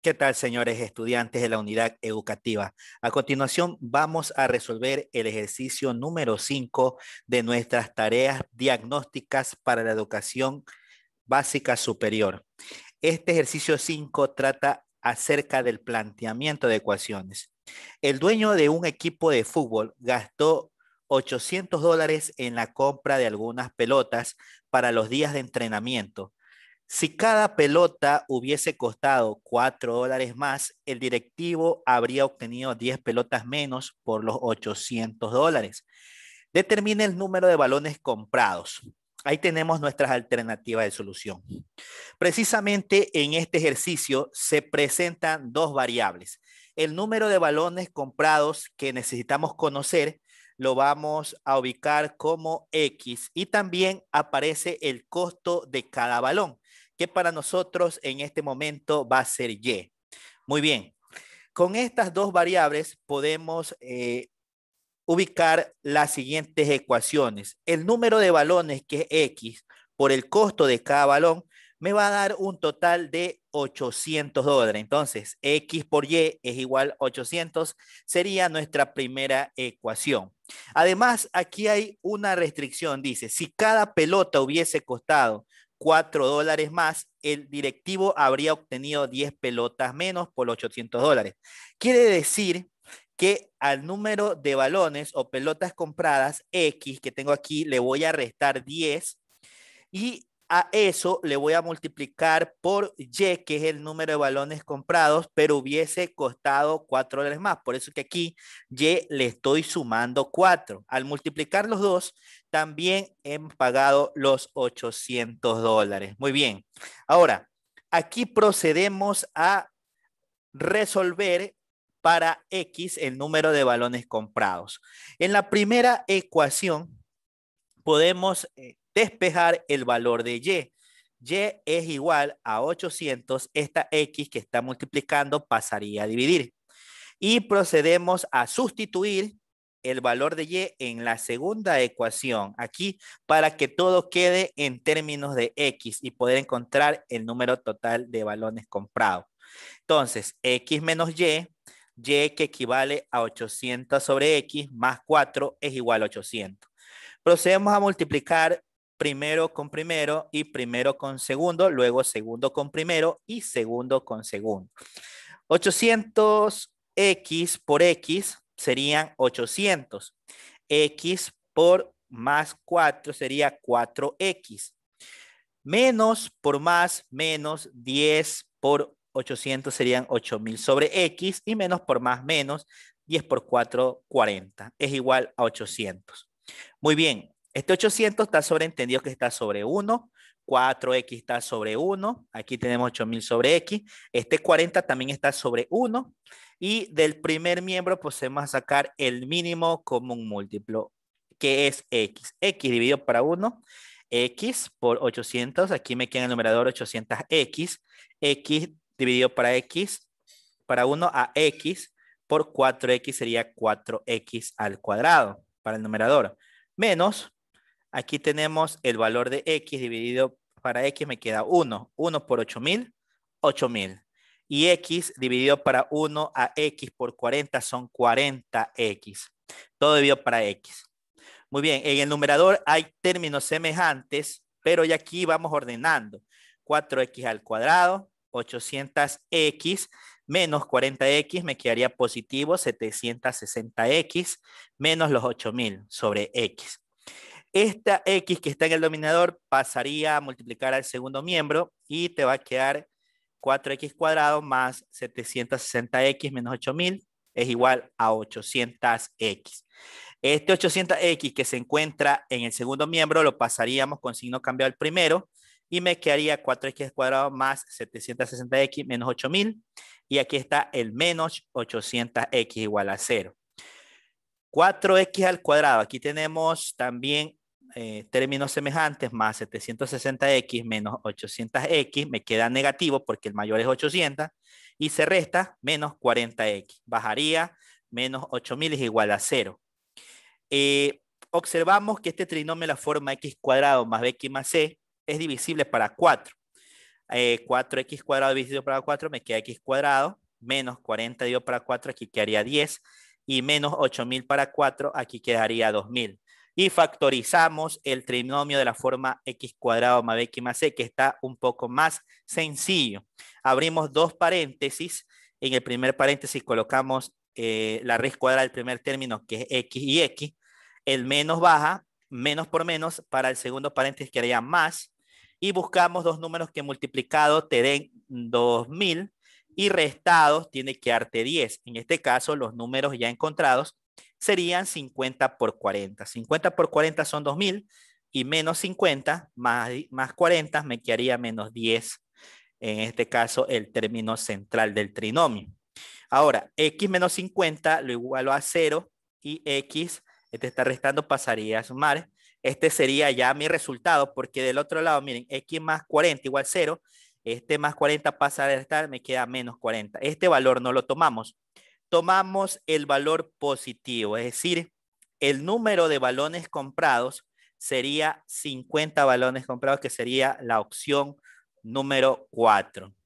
¿Qué tal, señores estudiantes de la unidad educativa? A continuación, vamos a resolver el ejercicio número 5 de nuestras tareas diagnósticas para la educación básica superior. Este ejercicio 5 trata acerca del planteamiento de ecuaciones. El dueño de un equipo de fútbol gastó 800 dólares en la compra de algunas pelotas para los días de entrenamiento si cada pelota hubiese costado 4 dólares más, el directivo habría obtenido 10 pelotas menos por los 800 dólares. Determine el número de balones comprados. Ahí tenemos nuestras alternativas de solución. Precisamente en este ejercicio se presentan dos variables. El número de balones comprados que necesitamos conocer lo vamos a ubicar como X y también aparece el costo de cada balón que para nosotros en este momento va a ser Y. Muy bien, con estas dos variables podemos eh, ubicar las siguientes ecuaciones. El número de balones, que es X, por el costo de cada balón, me va a dar un total de 800 dólares. Entonces, X por Y es igual a 800, sería nuestra primera ecuación. Además, aquí hay una restricción, dice, si cada pelota hubiese costado 4 dólares más, el directivo habría obtenido 10 pelotas menos por 800 dólares. Quiere decir que al número de balones o pelotas compradas X que tengo aquí le voy a restar 10 y a eso le voy a multiplicar por Y, que es el número de balones comprados, pero hubiese costado 4 dólares más. Por eso que aquí Y le estoy sumando 4. Al multiplicar los dos, también he pagado los 800 dólares. Muy bien. Ahora, aquí procedemos a resolver para X el número de balones comprados. En la primera ecuación podemos eh, despejar el valor de y. Y es igual a 800, esta X que está multiplicando pasaría a dividir. Y procedemos a sustituir el valor de Y en la segunda ecuación aquí para que todo quede en términos de X y poder encontrar el número total de balones comprados. Entonces, X menos Y, Y que equivale a 800 sobre X más 4 es igual a 800. Procedemos a multiplicar primero con primero y primero con segundo, luego segundo con primero y segundo con segundo. 800x por x serían 800. x por más 4 sería 4x. Menos por más, menos 10 por 800 serían 8000 sobre x y menos por más, menos 10 por 4, 40. Es igual a 800. Muy bien, este 800 está sobreentendido que está sobre 1, 4X está sobre 1, aquí tenemos 8000 sobre X, este 40 también está sobre 1 y del primer miembro pues a sacar el mínimo común múltiplo que es X. X dividido para 1, X por 800, aquí me queda en el numerador 800X, X dividido para X, para 1 a X por 4X sería 4X al cuadrado para el numerador, menos Aquí tenemos el valor de X dividido para X me queda 1. 1 por 8000, 8000. Y X dividido para 1 a X por 40 son 40X. Todo dividido para X. Muy bien, en el numerador hay términos semejantes, pero ya aquí vamos ordenando. 4X al cuadrado, 800X menos 40X me quedaría positivo 760X menos los 8000 sobre X. Esta X que está en el dominador pasaría a multiplicar al segundo miembro y te va a quedar 4x cuadrado más 760x menos 8000 es igual a 800x. Este 800x que se encuentra en el segundo miembro lo pasaríamos con signo cambiado al primero y me quedaría 4x cuadrado más 760x menos 8000 y aquí está el menos 800x igual a 0. 4x al cuadrado. Aquí tenemos también eh, términos semejantes más 760x menos 800x me queda negativo porque el mayor es 800 y se resta menos 40x. Bajaría menos 8000 es igual a 0. Eh, observamos que este trinomio de la forma x cuadrado más bx más c es divisible para 4. 4x eh, cuadrado dividido para 4 me queda x cuadrado, menos 40 dividido para 4 aquí quedaría 10 y menos 8000 para 4 aquí quedaría 2000 y factorizamos el trinomio de la forma x cuadrado más más c, que está un poco más sencillo. Abrimos dos paréntesis. En el primer paréntesis colocamos eh, la raíz cuadrada del primer término, que es x y x. El menos baja, menos por menos, para el segundo paréntesis que haría más. Y buscamos dos números que multiplicados te den 2000 y restados tiene que darte 10. En este caso, los números ya encontrados serían 50 por 40. 50 por 40 son 2000 y menos 50 más, 40 me quedaría menos 10. En este caso, el término central del trinomio. Ahora, x menos 50 lo igualo a 0 y x, este está restando, pasaría a sumar. Este sería ya mi resultado porque del otro lado, miren, x más 40 igual 0. Este más 40 pasa a restar, me queda menos 40. Este valor no lo tomamos tomamos el valor positivo, es decir, el número de balones comprados sería 50 balones comprados, que sería la opción número 4.